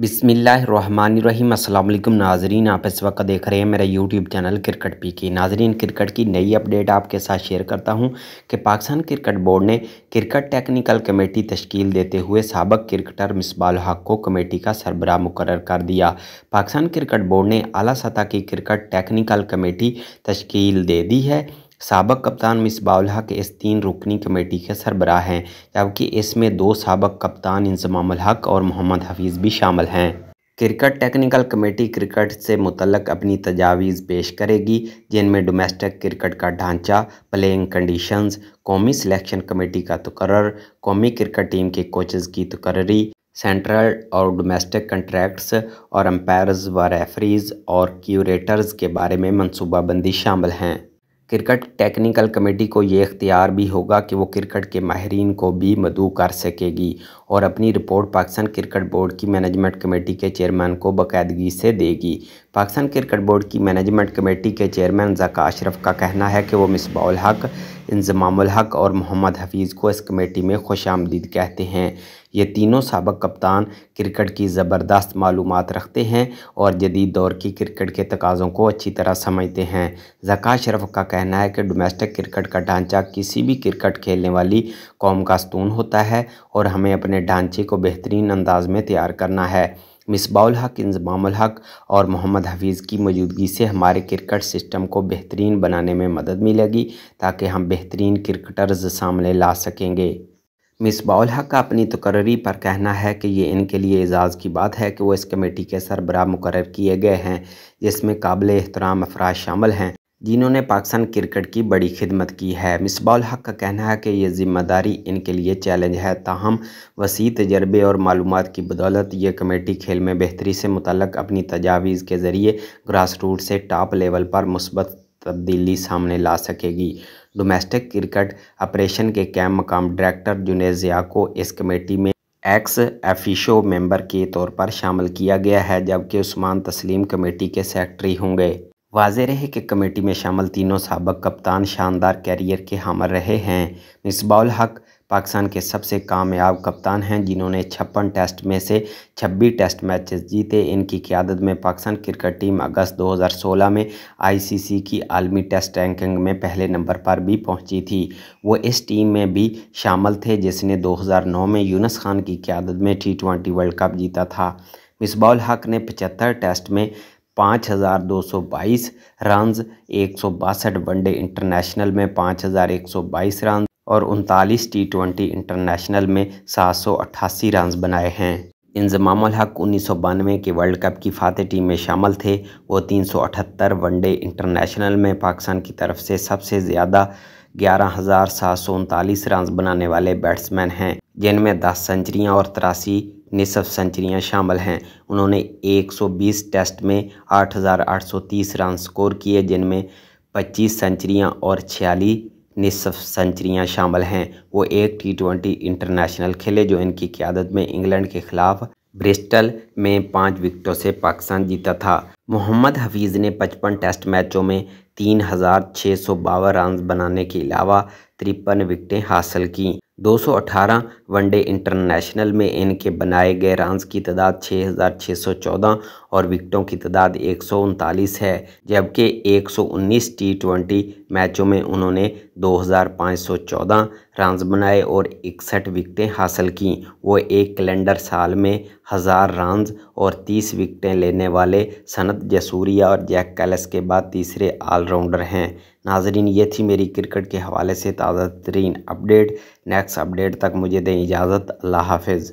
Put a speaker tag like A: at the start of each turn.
A: बिसमीम् अल्लाम नाजरीन आप इस वक्त देख रहे हैं मेरा यूट्यूब चैनल क्रिकेट पी की नाजरीन क्रिकेट की नई अपडेट आपके साथ शेयर करता हूं कि पाकिस्तान क्रिकेट बोर्ड ने क्रिकेट टेक्निकल कमेटी तश्कील देते हुए सबक क्रिकेटर मिसबाल हक को कमेटी का सरबराह मुकर कर दिया पाकिस्तान क्रिकेट बोर्ड ने अली सतह की क्रिकेट टेक्निकल कमेटी तश्कील दे दी है सबक कप्तान मिसबाउल्हा के इस तीन रुकनी कमेटी के सरबराह हैं जबकि इसमें दो सबक कप्तान इंजमाम हक और मोहम्मद हफीज़ भी शामिल हैं क्रिकेट टेक्निकल कमेटी क्रिकेट से मुतलक अपनी तजावीज़ पेश करेगी जिनमें डोमेस्टिक क्रिकेट का ढांचा प्लेइंग कंडीशंस कौमी सिलेक्शन कमेटी का तकर कौमी क्रिकेट टीम के कोचेज़ की तकर्री सेंट्रल और डोमेस्टिक कंट्रैक्ट्स और अम्पायर्स व रेफरीज़ और क्यूरेटर्स के बारे में मनसूबाबंदी शामिल हैं क्रिकेट टेक्निकल कमेटी को ये इख्तियार भी होगा कि वो क्रिकेट के माहरीन को भी मदू कर सकेगी और अपनी रिपोर्ट पाकिस्तान क्रिकेट बोर्ड की मैनेजमेंट कमेटी के चेयरमैन को बाकायदगी से देगी पाकिस्तान क्रिकेट बोर्ड की मैनेजमेंट कमेटी के चेयरमैन जका अशरफ का कहना है कि वो मिसबाउल हक इंजमाम हक़ और मोहम्मद हफीज़ को इस कमेटी में खुश आमदीद कहते हैं ये तीनों सबक कप्तान क्रिकेट की ज़बरदस्त मालूम रखते हैं और जदीद दौर की क्रिकेट के तकाज़ों को अच्छी तरह समझते हैं जक़ा शरफ का कहना है कि डोमेस्टिक क्रिकेट का ढांचा किसी भी क्रिकेट खेलने वाली कौम का स्तून होता है और हमें अपने ढांचे को बेहतरीन अंदाज में तैयार करना है मिसबाउल हक इंजमाम हक और मोहम्मद हफीज़ की मौजूदगी से हमारे क्रिकेट सिस्टम को बेहतरीन बनाने में मदद मिलेगी ताकि हम बेहतरीन क्रिकेटर्स सामने ला सकेंगे मिसबाउल हक का अपनी तकर्री पर कहना है कि ये इनके लिए एजाज़ की बात है कि वो इस कमेटी के सरबराह मुकर किए गए हैं जिसमें काबिल एहतराम अफराज शामिल हैं जिन्होंने पाकिस्तान क्रिकेट की बड़ी खिदमत की है मिसबाउल हक का कहना है कि यह जिम्मेदारी इनके लिए चैलेंज है ताहम वसी तजर्बे और मालूम की बदौलत ये कमेटी खेल में बेहतरी से मुतलक अपनी तजावीज़ के ज़रिए ग्रास रूट से टॉप लेवल पर मुस्बत तब्दीली सामने ला सकेगी डोमेस्टिक क्रिकेट ऑपरेशन के कैम मकाम डायरेक्टर जुनेजिया को इस कमेटी में एक्स एफिशो मेंबर के तौर पर शामिल किया गया है जबकि उस्मान तस्लीम कमेटी के सेक्रेटरी होंगे वाज रहे कि कमेटी में शामिल तीनों सबक कप्तान शानदार कैरियर के हमर रहे हैं मिसबाउल हक पाकिस्तान के सबसे कामयाब कप्तान हैं जिन्होंने छप्पन टेस्ट में से छब्बीस टेस्ट मैचेस जीते इनकी क्यादत में पाकिस्तान क्रिकेट टीम अगस्त 2016 में आईसीसी की आलमी टेस्ट रैंकिंग में पहले नंबर पर भी पहुंची थी वो इस टीम में भी शामिल थे जिसने 2009 में यूनस खान की क्यादत में टी वर्ल्ड कप जीता था मिसबाउल हक ने पचहत्तर टेस्ट में पाँच हज़ार दो सौ बाईस रनज एक सौ बासठ वनडे इंटरनेशनल में पाँच हज़ार एक सौ बाईस रन और उनतालीस टी ट्वेंटी इंटरनेशनल में सात सौ अट्ठासी रन बनाए हैं इंजमाम हक उन्नीस सौ बानवे के वर्ल्ड कप की फ़ातह टीम में शामिल थे वो तीन सौ अठहत्तर वनडे इंटरनेशनल में पाकिस्तान की तरफ से सबसे ज़्यादा ग्यारह हज़ार सात सौ उनतालीस रन बनाने वाले बैट्समैन हैं जिनमें दस सेंचुरियाँ और तिरासी निसफ सेंचुरियाँ शामिल हैं उन्होंने 120 टेस्ट में 8,830 रन स्कोर किए जिनमें 25 सेंचुरियाँ और छियालीस निसफ सेंचुरियाँ शामिल हैं वो एक टी ट्वेंटी इंटरनेशनल खेले जो इनकी क्यादत में इंग्लैंड के ख़िलाफ़ ब्रिस्टल में पाँच विकेटों से पाकिस्तान जीता था मोहम्मद हफीज़ ने पचपन टेस्ट मैचों में तीन हज़ार छः सौ बावन रन बनाने के अलावा तिरपन विकटें हासिल कीं 218 वनडे इंटरनेशनल में इनके बनाए गए रन्स की तादाद 6,614 और विकटों की तादाद एक है जबकि 119 टी ट्वेंटी मैचों में उन्होंने 2,514 रन बनाए और इकसठ विकटें हासिल कीं वो एक कैलेंडर साल में हज़ार रन और 30 विकटें लेने वाले सनत जसूरिया और जैक कैलस के बाद तीसरे ऑलराउंडर हैं नाजरीन ये थी मेरी क्रिकेट के हवाले से ताज़ा तरीन अपडेट नेक्स्ट अपडेट तक मुझे दें इजाज़त अल्लाह हाफिज़